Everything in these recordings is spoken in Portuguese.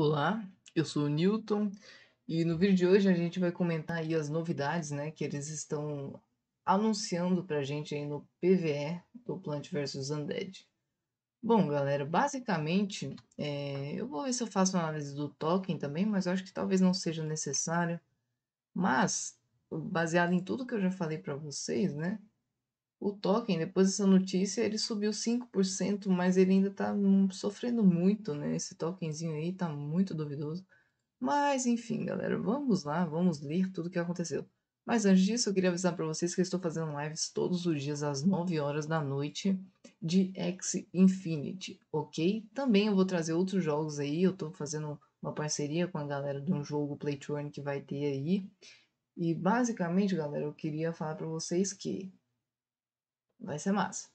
Olá, eu sou o Newton e no vídeo de hoje a gente vai comentar aí as novidades né, que eles estão anunciando para a gente aí no PVE do Plant vs Undead. Bom, galera, basicamente é, eu vou ver se eu faço uma análise do token também, mas eu acho que talvez não seja necessário. Mas, baseado em tudo que eu já falei para vocês, né, o token, depois dessa notícia, ele subiu 5%, mas ele ainda está sofrendo muito, né? Esse tokenzinho aí está muito duvidoso. Mas enfim, galera, vamos lá, vamos ler tudo o que aconteceu. Mas antes disso, eu queria avisar para vocês que eu estou fazendo lives todos os dias às 9 horas da noite de X Infinity, ok? Também eu vou trazer outros jogos aí, eu estou fazendo uma parceria com a galera de um jogo Play que vai ter aí. E basicamente, galera, eu queria falar para vocês que Vai ser massa.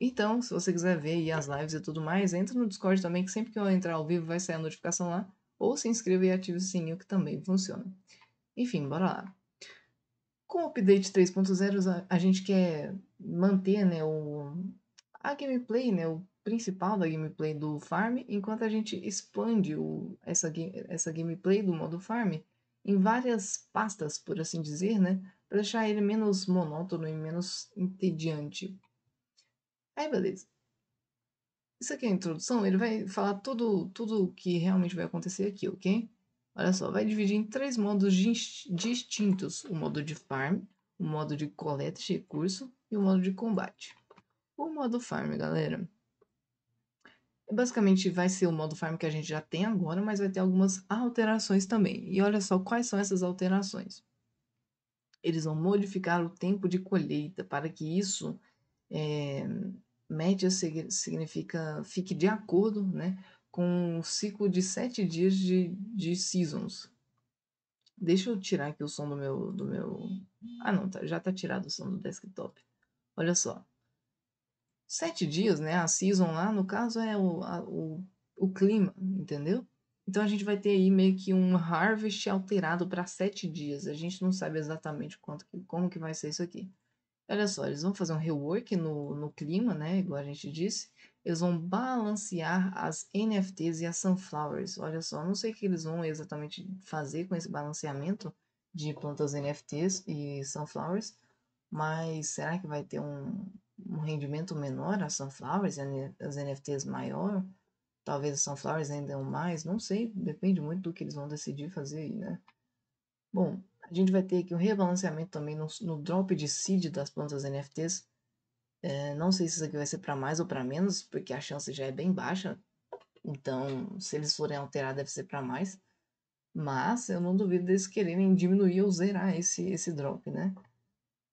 Então, se você quiser ver aí as lives e tudo mais, entra no Discord também, que sempre que eu entrar ao vivo vai sair a notificação lá. Ou se inscreva e ative o sininho, que também funciona. Enfim, bora lá. Com o update 3.0, a gente quer manter né, o, a gameplay, né, o principal da gameplay do farm, enquanto a gente expande o, essa, essa gameplay do modo farm em várias pastas, por assim dizer, né? para deixar ele menos monótono e menos entediante. Aí, beleza. Isso aqui é a introdução, ele vai falar tudo tudo que realmente vai acontecer aqui, ok? Olha só, vai dividir em três modos distintos: o modo de farm, o modo de coleta de recurso e o modo de combate. O modo farm, galera, é basicamente vai ser o modo farm que a gente já tem agora, mas vai ter algumas alterações também. E olha só quais são essas alterações eles vão modificar o tempo de colheita para que isso é, média significa fique de acordo né, com o um ciclo de sete dias de, de seasons. Deixa eu tirar aqui o som do meu. Do meu... Ah, não, tá, já está tirado o som do desktop. Olha só. Sete dias, né? A season lá, no caso, é o, a, o, o clima, entendeu? Então a gente vai ter aí meio que um harvest alterado para sete dias. A gente não sabe exatamente quanto que, como que vai ser isso aqui. Olha só, eles vão fazer um rework no, no clima, né? Igual a gente disse. Eles vão balancear as NFTs e as sunflowers. Olha só, não sei o que eles vão exatamente fazer com esse balanceamento de plantas NFTs e sunflowers, mas será que vai ter um, um rendimento menor as sunflowers e as NFTs maior? Talvez o Sunflowers ainda é um mais, não sei, depende muito do que eles vão decidir fazer aí, né? Bom, a gente vai ter aqui um rebalanceamento também no, no drop de seed das plantas NFTs. É, não sei se isso aqui vai ser para mais ou para menos, porque a chance já é bem baixa. Então, se eles forem alterar, deve ser para mais. Mas eu não duvido deles quererem diminuir ou zerar esse, esse drop, né?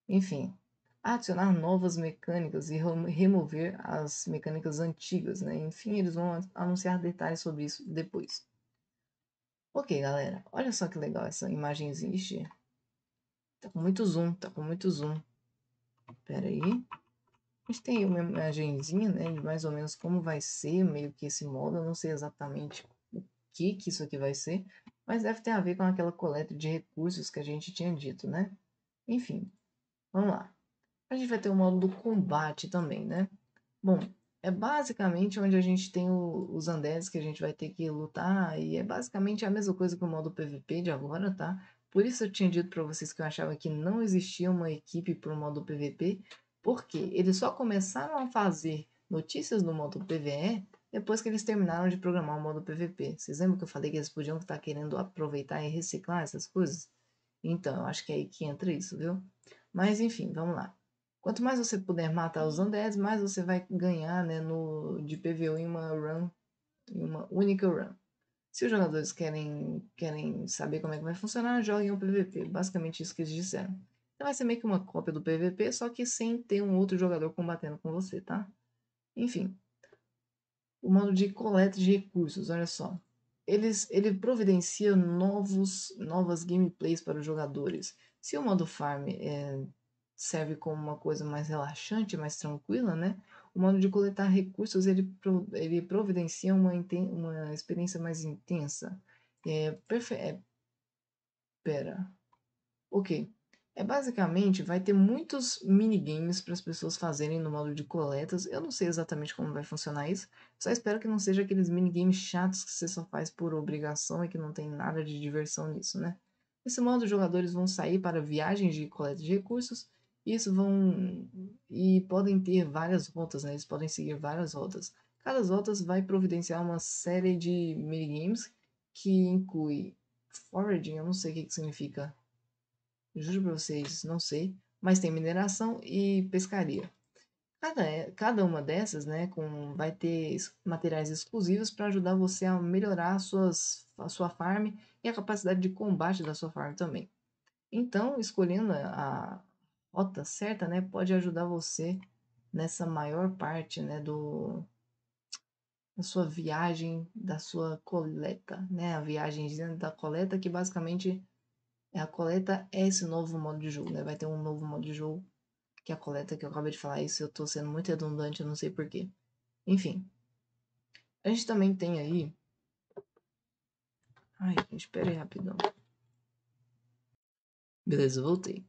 Enfim, adicionar novas mecânicas e remover as mecânicas antigas, né? Enfim, eles vão anunciar detalhes sobre isso depois. Ok, galera, olha só que legal essa imagem existe. tá com muito zoom, tá com muito zoom. Pera aí. A gente tem uma imagenzinha, né, de mais ou menos como vai ser meio que esse modo. Eu não sei exatamente o que que isso aqui vai ser, mas deve ter a ver com aquela coleta de recursos que a gente tinha dito, né? Enfim, vamos lá. A gente vai ter o modo do combate também, né? Bom, é basicamente onde a gente tem o, os Andes que a gente vai ter que lutar, e é basicamente a mesma coisa que o modo PVP de agora, tá? Por isso eu tinha dito para vocês que eu achava que não existia uma equipe para o modo PVP, porque eles só começaram a fazer notícias do modo PVE depois que eles terminaram de programar o modo PVP. Vocês lembram que eu falei que eles podiam estar tá querendo aproveitar e reciclar essas coisas? Então, eu acho que é aí que entra isso, viu? Mas enfim, vamos lá. Quanto mais você puder matar os uhum. undeads, mais você vai ganhar né, no, de PVU em uma run, em uma única run. Se os jogadores querem, querem saber como é que vai funcionar, joguem o PVP. Basicamente isso que eles disseram. Então vai ser meio que uma cópia do PVP, só que sem ter um outro jogador combatendo com você, tá? Enfim. O modo de coleta de recursos, olha só. Eles, ele providencia novos, novas gameplays para os jogadores. Se o modo farm é, serve como uma coisa mais relaxante, mais tranquila, né? O modo de coletar recursos ele, ele providencia uma, uma experiência mais intensa. É, perfeito. é, pera. Ok. É basicamente vai ter muitos minigames para as pessoas fazerem no modo de coletas. Eu não sei exatamente como vai funcionar isso. Só espero que não seja aqueles minigames chatos que você só faz por obrigação e que não tem nada de diversão nisso, né? Nesse modo, os jogadores vão sair para viagens de coleta de recursos isso vão e podem ter várias rotas, né? Eles podem seguir várias rotas. Cada rota vai providenciar uma série de minigames que inclui foraging, eu não sei o que, que significa. Juro para vocês, não sei, mas tem mineração e pescaria. Cada, cada uma dessas né, com, vai ter materiais exclusivos para ajudar você a melhorar suas, a sua farm e a capacidade de combate da sua farm também. Então, escolhendo a, rota certa, né, pode ajudar você nessa maior parte, né, do da sua viagem, da sua coleta, né, a viagem dentro da coleta que basicamente é a coleta é esse novo modo de jogo, né, vai ter um novo modo de jogo que é a coleta que eu acabei de falar isso, eu tô sendo muito redundante, eu não sei porquê. Enfim, a gente também tem aí. Ai, gente, espera aí rapidão. Beleza, voltei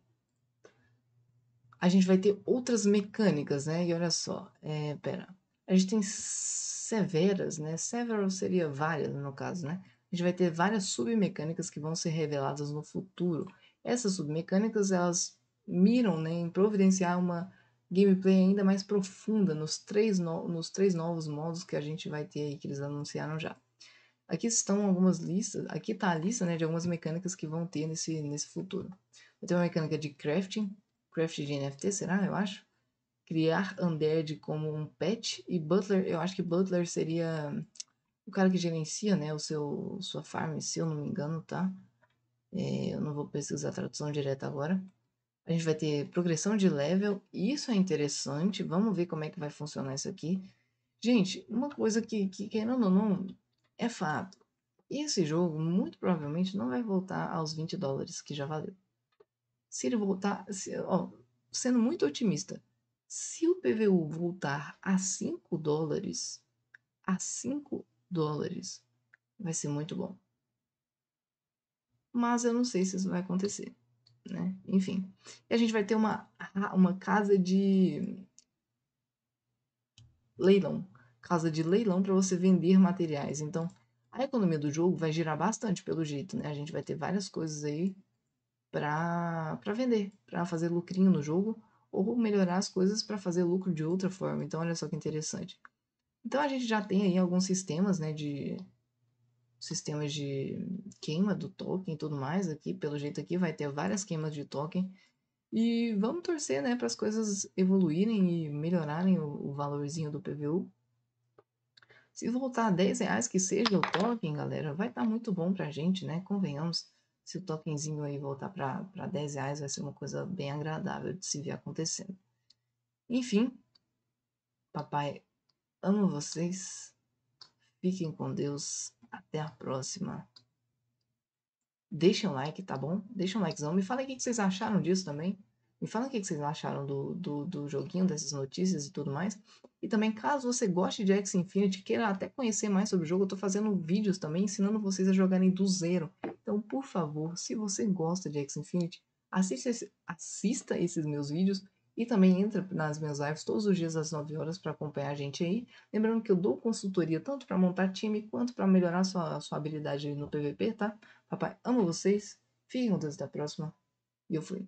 a gente vai ter outras mecânicas, né? E olha só, é, pera, a gente tem severas, né? Several seria várias no caso, né? A gente vai ter várias submecânicas que vão ser reveladas no futuro. Essas submecânicas, elas miram né, em providenciar uma gameplay ainda mais profunda nos três, no nos três novos modos que a gente vai ter aí, que eles anunciaram já. Aqui estão algumas listas, aqui está a lista né, de algumas mecânicas que vão ter nesse, nesse futuro. Vai ter uma mecânica de crafting, Craft de NFT, será? Eu acho. Criar Undead como um pet. E Butler, eu acho que Butler seria o cara que gerencia, né, o seu, sua farm, se eu não me engano, tá? É, eu não vou pesquisar a tradução direta agora. A gente vai ter progressão de level, isso é interessante, vamos ver como é que vai funcionar isso aqui. Gente, uma coisa que, que querendo ou não, é fato. Esse jogo, muito provavelmente, não vai voltar aos 20 dólares que já valeu se ele voltar, se, ó, sendo muito otimista, se o PVU voltar a 5 dólares, a 5 dólares, vai ser muito bom. Mas eu não sei se isso vai acontecer, né? Enfim, e a gente vai ter uma, uma casa de leilão, casa de leilão para você vender materiais. Então, a economia do jogo vai girar bastante pelo jeito, né? A gente vai ter várias coisas aí para vender, para fazer lucrinho no jogo ou melhorar as coisas para fazer lucro de outra forma. Então, olha só que interessante. Então, a gente já tem aí alguns sistemas, né, de sistemas de queima do token e tudo mais aqui, pelo jeito aqui vai ter várias queimas de token. E vamos torcer, né, para as coisas evoluírem e melhorarem o, o valorzinho do PVU. Se voltar a 10 reais que seja o token, galera, vai estar tá muito bom para a gente, né? Convenhamos se o tokenzinho aí voltar para 10 reais, vai ser uma coisa bem agradável de se ver acontecendo. Enfim, papai, amo vocês. Fiquem com Deus. Até a próxima. Deixem um like, tá bom? Deixem um likezão. Me fala o que vocês acharam disso também. Me fala o que vocês acharam do, do, do, joguinho, dessas notícias e tudo mais. E também, caso você goste de X Infinity, queira até conhecer mais sobre o jogo, eu tô fazendo vídeos também ensinando vocês a jogarem do zero. Então, por favor, se você gosta de X Infinity, assista, assista esses meus vídeos e também entra nas minhas lives todos os dias às 9 horas para acompanhar a gente aí. Lembrando que eu dou consultoria tanto para montar time quanto para melhorar sua, sua habilidade no PVP, tá? Papai, amo vocês. Fiquem com Deus até a próxima. E eu fui.